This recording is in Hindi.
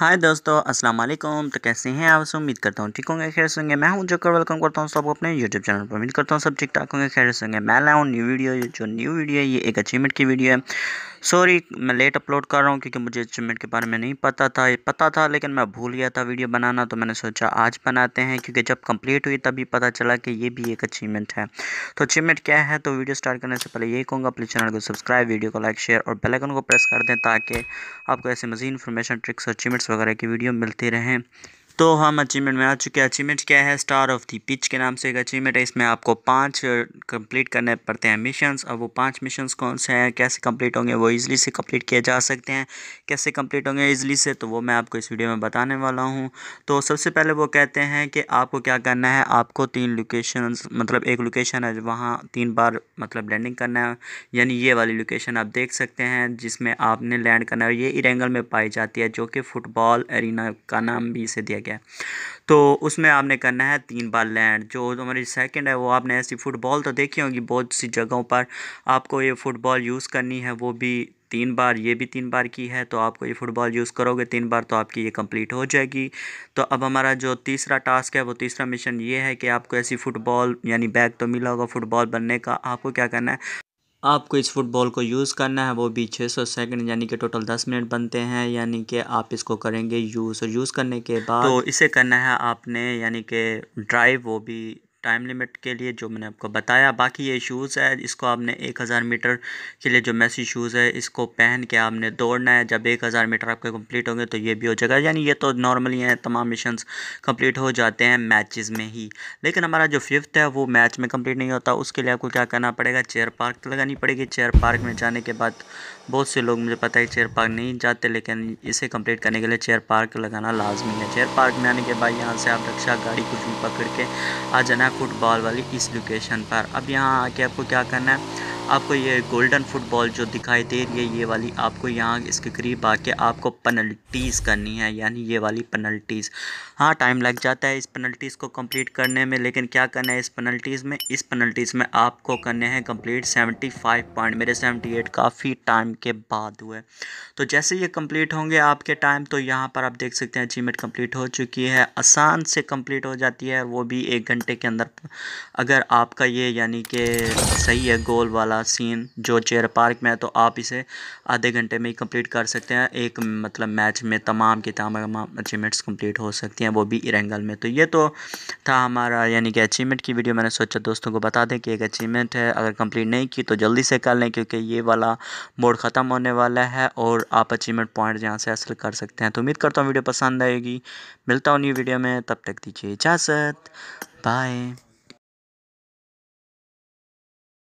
हाय दोस्तों अस्सलाम वालेकुम तो कैसे हैं आप से उम्मीद करता हूँ ठीक होंगे खैर सुनेंगे मैं हूं जोकर वेलकम करता हूँ सब अपने यूट्यूब चैनल पर उम्मीद करता हूँ सब ठीक ठाक होंगे खैर सुनेंगे मैं लाऊँ न्यू वीडियो जो न्यू वीडियो है ये एक अचीवमेंट की वीडियो है सॉरी मैं लेट अपलोड कर रहा हूँ क्योंकि मुझे अचीवमेंट के बारे में नहीं पता था पता था लेकिन मैं भूल गया था वीडियो बनाना तो मैंने सोचा आज बनाते हैं क्योंकि जब कंप्लीट हुई तभी पता चला कि ये भी एक अचीवमेंट है तो अचीवमेंट क्या है तो वीडियो स्टार्ट करने से पहले यही कहूँगा प्लीज़ चैनल को सब्सक्राइब वीडियो को लाइक शेयर और बेलाइकन को प्रेस कर दें ताकि आपको ऐसे मज़ीद इन्फॉर्मेशन ट्रिक्स और अचीवमेंट्स वगैरह की वीडियो मिलती रहें तो हम अचीवमेंट में आ चुके हैं अचीवमेंट क्या है स्टार ऑफ दी पिच के नाम से एक अचीवमेंट है इसमें आपको पांच कंप्लीट करने पड़ते हैं मिशंस और वो पांच मिशंस कौन से हैं कैसे कंप्लीट होंगे वो इजीली से कंप्लीट किए जा सकते हैं कैसे कंप्लीट होंगे इजीली से तो वो मैं आपको इस वीडियो में बताने वाला हूँ तो सबसे पहले वो कहते हैं कि आपको क्या करना है आपको तीन लोकेशन मतलब एक लोकेशन है वहाँ तीन बार मतलब लैंडिंग करना है यानी ये वाली लोकेशन आप देख सकते हैं जिसमें आपने लैंड करना है ये इरेंगल में पाई जाती है जो कि फुटबॉल एरिना का नाम भी इसे दिया ठीक है तो उसमें आपने करना है तीन बार लैंड जो हमारी सेकंड है वो आपने ऐसी फुटबॉल तो देखी होगी बहुत सी जगहों पर आपको ये फुटबॉल यूज़ करनी है वो भी तीन बार ये भी तीन बार की है तो आपको ये फुटबॉल यूज़ करोगे तीन बार तो आपकी ये कंप्लीट हो जाएगी तो अब हमारा जो तीसरा टास्क है वो तीसरा मिशन ये है कि आपको ऐसी फुटबॉल यानी बैग तो मिला होगा फुटबॉल बनने का आपको क्या करना है आपको इस फुटबॉल को यूज़ करना है वो भी 600 सेकंड यानी कि टोटल 10 मिनट बनते हैं यानी कि आप इसको करेंगे यूज़ और यूज़ करने के तो बाद तो इसे करना है आपने यानी कि ड्राइव वो भी टाइम लिमिट के लिए जो मैंने आपको बताया बाकी ये शूज़ है इसको आपने एक हज़ार मीटर के लिए जो मैसी शूज़ है इसको पहन के आपने दौड़ना है जब एक हज़ार मीटर आपके कंप्लीट होंगे तो ये भी हो जाएगा यानी ये तो नॉर्मली हैं तमाम मिशन कंप्लीट हो जाते हैं मैचेस में ही लेकिन हमारा जो फिफ्थ है वो मैच में कम्प्लीट नहीं होता उसके लिए आपको क्या करना पड़ेगा चेयर पार्क तो लगानी पड़ेगी चेयर पार्क में जाने के बाद बहुत से लोग मुझे पता है चेयर पार्क नहीं जाते लेकिन इसे कम्प्लीट करने के लिए चेयर पार्क लगाना लाजमी है चेयर पार्क में आने के बाद यहाँ से आप रक्षा गाड़ी कुछ भी पकड़ के आ जाना फुटबॉल वाली इस लोकेशन पर अब यहाँ आके आपको क्या करना है आपको ये गोल्डन फुटबॉल जो दिखाई दे रही है ये वाली आपको यहाँ इसके करीब आके आपको पेनल्टीज़ करनी है यानी ये वाली पेनल्टीज़ हाँ टाइम लग जाता है इस पेनल्टीज़ को कंप्लीट करने में लेकिन क्या करना है इस पेनल्टीज़ में इस पेनल्टीज़ में आपको करने हैं कंप्लीट 75 पॉइंट मेरे 78 काफ़ी टाइम के बाद हुए तो जैसे ये कंप्लीट होंगे आपके टाइम तो यहाँ पर आप देख सकते हैं अचीवमेंट कंप्लीट हो चुकी है आसान से कंप्लीट हो जाती है वो भी एक घंटे के अंदर अगर आपका ये यानी कि सही है गोल वाला वाला सीन जो चेयर पार्क में है तो आप इसे आधे घंटे में ही कंप्लीट कर सकते हैं एक मतलब मैच में तमाम के तमाम अचीवमेंट्स कंप्लीट हो सकती हैं वो भी इरेंगल में तो ये तो था हमारा यानी कि अचीवमेंट की वीडियो मैंने सोचा दोस्तों को बता दें कि एक अचीवमेंट है अगर कंप्लीट नहीं की तो जल्दी से कर लें क्योंकि ये वाला मोड ख़त्म होने वाला है और आप अचीवमेंट पॉइंट यहाँ से हासिल कर सकते हैं तो उम्मीद करता हूँ वीडियो पसंद आएगी मिलता हूँ न्यू वीडियो में तब तक दीजिए इजाज़त बाय